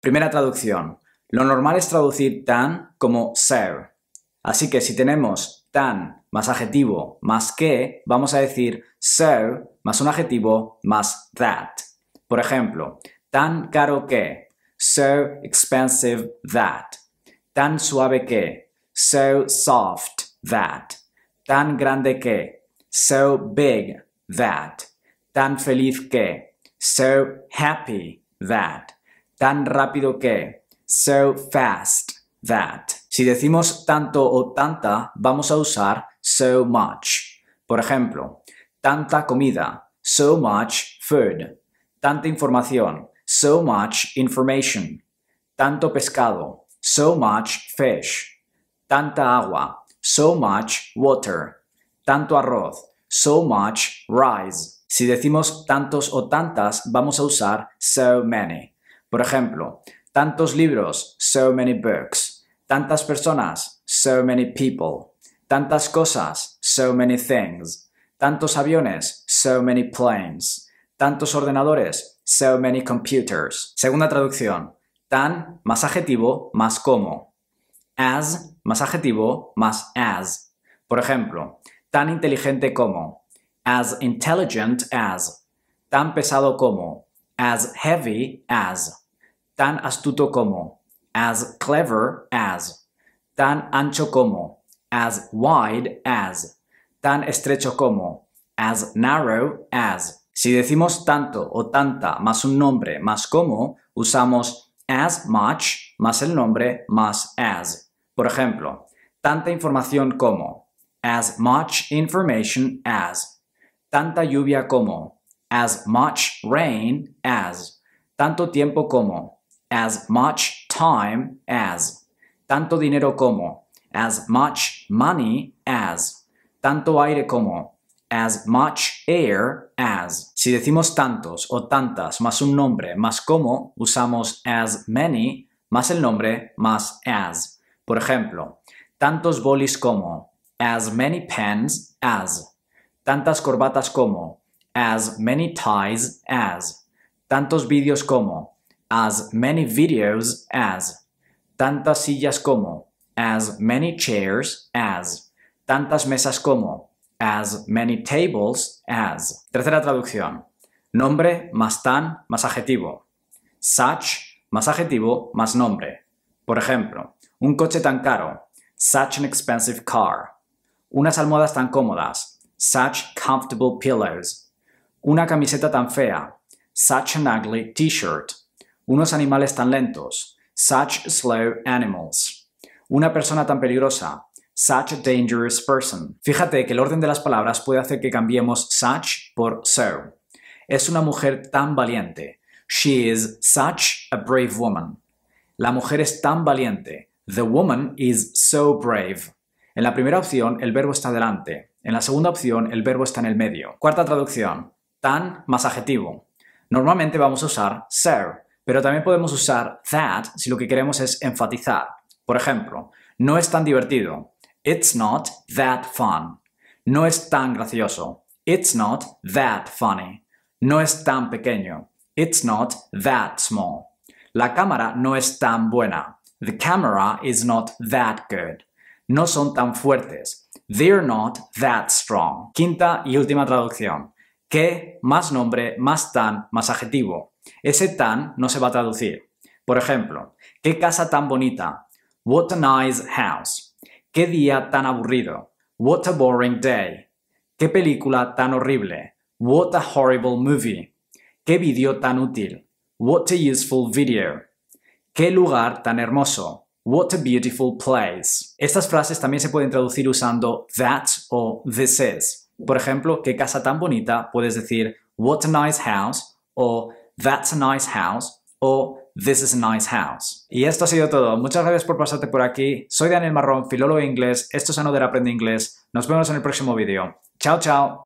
Primera traducción. Lo normal es traducir tan como ser. Así que si tenemos tan más adjetivo más que, vamos a decir ser más un adjetivo más that. Por ejemplo, tan caro que, so expensive that. Tan suave que, so soft that. Tan grande que, so big that. Tan feliz que, so happy that tan rápido que, so fast that. Si decimos tanto o tanta, vamos a usar so much. Por ejemplo, tanta comida, so much food. Tanta información, so much information. Tanto pescado, so much fish. Tanta agua, so much water. Tanto arroz, so much rice. Si decimos tantos o tantas, vamos a usar so many. Por ejemplo, tantos libros, so many books. Tantas personas, so many people. Tantas cosas, so many things. Tantos aviones, so many planes. Tantos ordenadores, so many computers. Segunda traducción. Tan más adjetivo más como. As más adjetivo más as. Por ejemplo, tan inteligente como. As intelligent as. Tan pesado como. As heavy as tan astuto como, as clever as, tan ancho como, as wide as, tan estrecho como, as narrow as. Si decimos tanto o tanta más un nombre más como, usamos as much más el nombre más as. Por ejemplo, tanta información como, as much information as, tanta lluvia como, as much rain as, tanto tiempo como, as much time as, tanto dinero como, as much money as, tanto aire como, as much air as. Si decimos tantos o tantas más un nombre más como, usamos as many más el nombre más as. Por ejemplo, tantos bolis como, as many pens as, tantas corbatas como, as many ties as, tantos vídeos como, as many videos as, tantas sillas como, as many chairs as, tantas mesas como, as many tables as. Tercera traducción. Nombre más tan más adjetivo. Such más adjetivo más nombre. Por ejemplo, un coche tan caro. Such an expensive car. Unas almohadas tan cómodas. Such comfortable pillows. Una camiseta tan fea. Such an ugly t-shirt unos animales tan lentos. Such slow animals. Una persona tan peligrosa. Such a dangerous person. Fíjate que el orden de las palabras puede hacer que cambiemos such por so. Es una mujer tan valiente. She is such a brave woman. La mujer es tan valiente. The woman is so brave. En la primera opción el verbo está delante. En la segunda opción el verbo está en el medio. Cuarta traducción. Tan más adjetivo. Normalmente vamos a usar so, pero también podemos usar that si lo que queremos es enfatizar. Por ejemplo, no es tan divertido. It's not that fun. No es tan gracioso. It's not that funny. No es tan pequeño. It's not that small. La cámara no es tan buena. The camera is not that good. No son tan fuertes. They're not that strong. Quinta y última traducción. Qué más nombre, más tan, más adjetivo. Ese tan no se va a traducir. Por ejemplo, qué casa tan bonita. What a nice house. Qué día tan aburrido. What a boring day. Qué película tan horrible. What a horrible movie. Qué vídeo tan útil. What a useful video. Qué lugar tan hermoso. What a beautiful place. Estas frases también se pueden traducir usando that o this is. Por ejemplo, qué casa tan bonita puedes decir what a nice house o that's a nice house o This is a nice house. Y esto ha sido todo. Muchas gracias por pasarte por aquí. Soy Daniel Marrón, filólogo inglés. Esto es Another Aprende Inglés. Nos vemos en el próximo vídeo. Chao, chao.